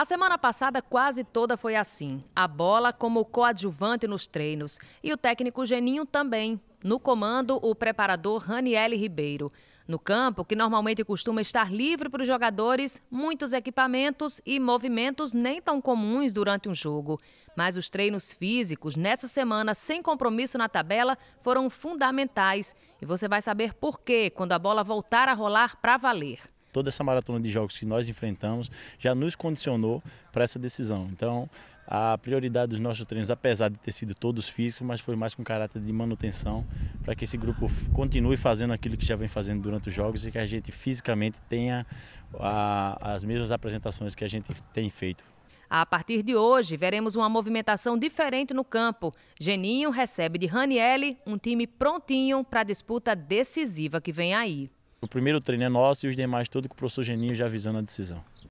A semana passada quase toda foi assim. A bola como coadjuvante nos treinos e o técnico Geninho também. No comando, o preparador Raniel Ribeiro. No campo, que normalmente costuma estar livre para os jogadores, muitos equipamentos e movimentos nem tão comuns durante um jogo. Mas os treinos físicos nessa semana sem compromisso na tabela foram fundamentais e você vai saber por quê quando a bola voltar a rolar para valer toda essa maratona de jogos que nós enfrentamos já nos condicionou para essa decisão. Então, a prioridade dos nossos treinos, apesar de ter sido todos físicos, mas foi mais com caráter de manutenção, para que esse grupo continue fazendo aquilo que já vem fazendo durante os jogos e que a gente fisicamente tenha a, as mesmas apresentações que a gente tem feito. A partir de hoje, veremos uma movimentação diferente no campo. Geninho recebe de Ranielli um time prontinho para a disputa decisiva que vem aí. O primeiro treino é nosso e os demais tudo com o professor Geninho já avisando a decisão.